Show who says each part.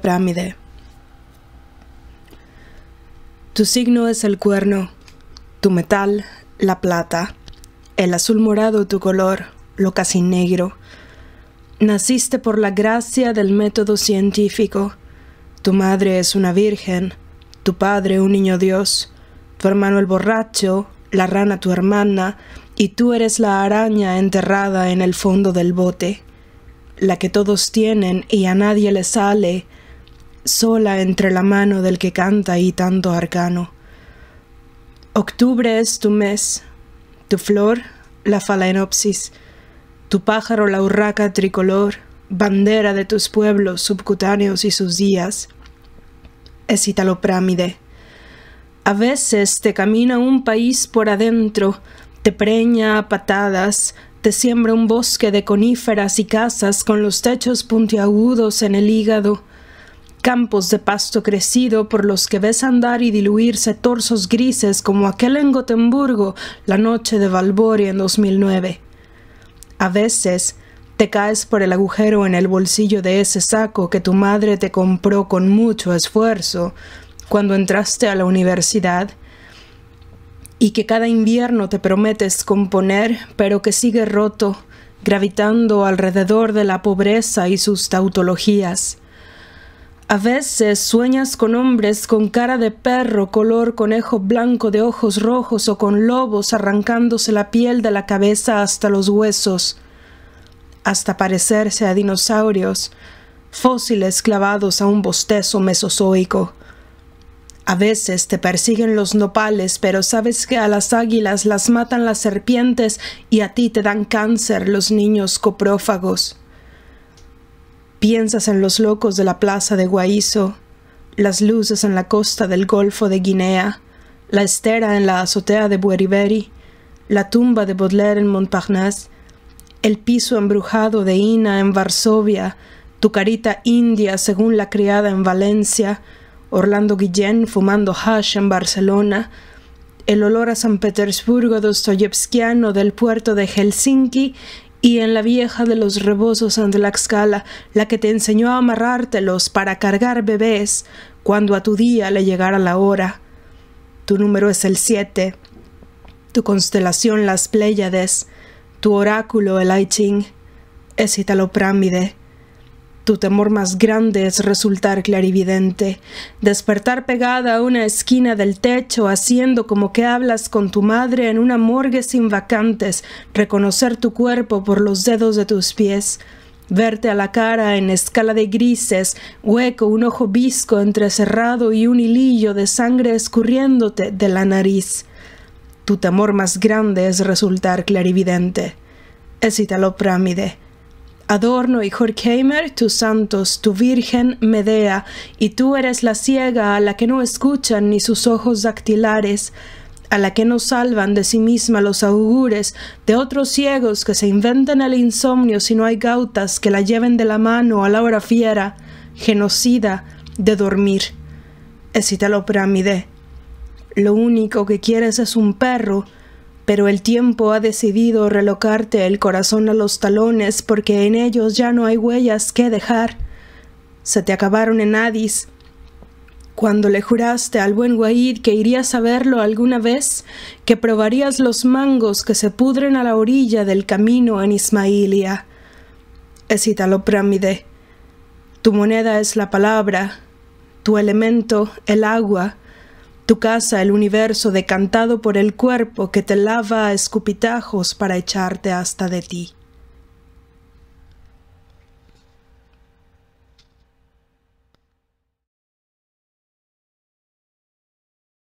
Speaker 1: prámide Tu signo es el cuerno, tu metal, la plata, el azul morado tu color, lo casi negro. Naciste por la gracia del método científico. Tu madre es una virgen, tu padre un niño Dios, tu hermano el borracho, la rana tu hermana, y tú eres la araña enterrada en el fondo del bote la que todos tienen y a nadie le sale, sola entre la mano del que canta y tanto arcano. Octubre es tu mes, tu flor, la falaenopsis, tu pájaro, la urraca tricolor, bandera de tus pueblos subcutáneos y sus días. Es italoprámide. A veces te camina un país por adentro, te preña a patadas, te siembra un bosque de coníferas y casas con los techos puntiagudos en el hígado, campos de pasto crecido por los que ves andar y diluirse torsos grises como aquel en Gotemburgo la noche de Valborg en 2009. A veces te caes por el agujero en el bolsillo de ese saco que tu madre te compró con mucho esfuerzo cuando entraste a la universidad y que cada invierno te prometes componer, pero que sigue roto, gravitando alrededor de la pobreza y sus tautologías. A veces sueñas con hombres con cara de perro, color conejo blanco de ojos rojos o con lobos arrancándose la piel de la cabeza hasta los huesos, hasta parecerse a dinosaurios, fósiles clavados a un bostezo mesozoico. A veces te persiguen los nopales, pero sabes que a las águilas las matan las serpientes y a ti te dan cáncer los niños coprófagos. Piensas en los locos de la plaza de Guaizo, las luces en la costa del Golfo de Guinea, la estera en la azotea de Bueriberi, la tumba de Baudelaire en Montparnasse, el piso embrujado de Ina en Varsovia, tu carita india según la criada en Valencia, Orlando Guillén fumando hash en Barcelona, el olor a San Petersburgo dostoyevskiano del puerto de Helsinki y en la vieja de los rebosos ante la escala, la que te enseñó a amarrártelos para cargar bebés cuando a tu día le llegara la hora. Tu número es el 7. tu constelación las Pléyades, tu oráculo el I Ching, es Prámide. Tu temor más grande es resultar clarividente, despertar pegada a una esquina del techo, haciendo como que hablas con tu madre en una morgue sin vacantes, reconocer tu cuerpo por los dedos de tus pies, verte a la cara en escala de grises, hueco, un ojo visco entrecerrado y un hilillo de sangre escurriéndote de la nariz. Tu temor más grande es resultar clarividente. Es Italo Adorno y Horkheimer, tus santos, tu virgen, Medea, y tú eres la ciega a la que no escuchan ni sus ojos dactilares, a la que no salvan de sí misma los augures, de otros ciegos que se inventan el insomnio si no hay gautas que la lleven de la mano a la hora fiera, genocida, de dormir. pirámide. Lo único que quieres es un perro, pero el tiempo ha decidido relocarte el corazón a los talones porque en ellos ya no hay huellas que dejar. Se te acabaron en Adis. Cuando le juraste al buen Guaid que irías a verlo alguna vez, que probarías los mangos que se pudren a la orilla del camino en Ismailia. Es Tu moneda es la palabra, tu elemento el agua, tu casa, el universo decantado por el cuerpo que te lava a escupitajos para echarte hasta de ti.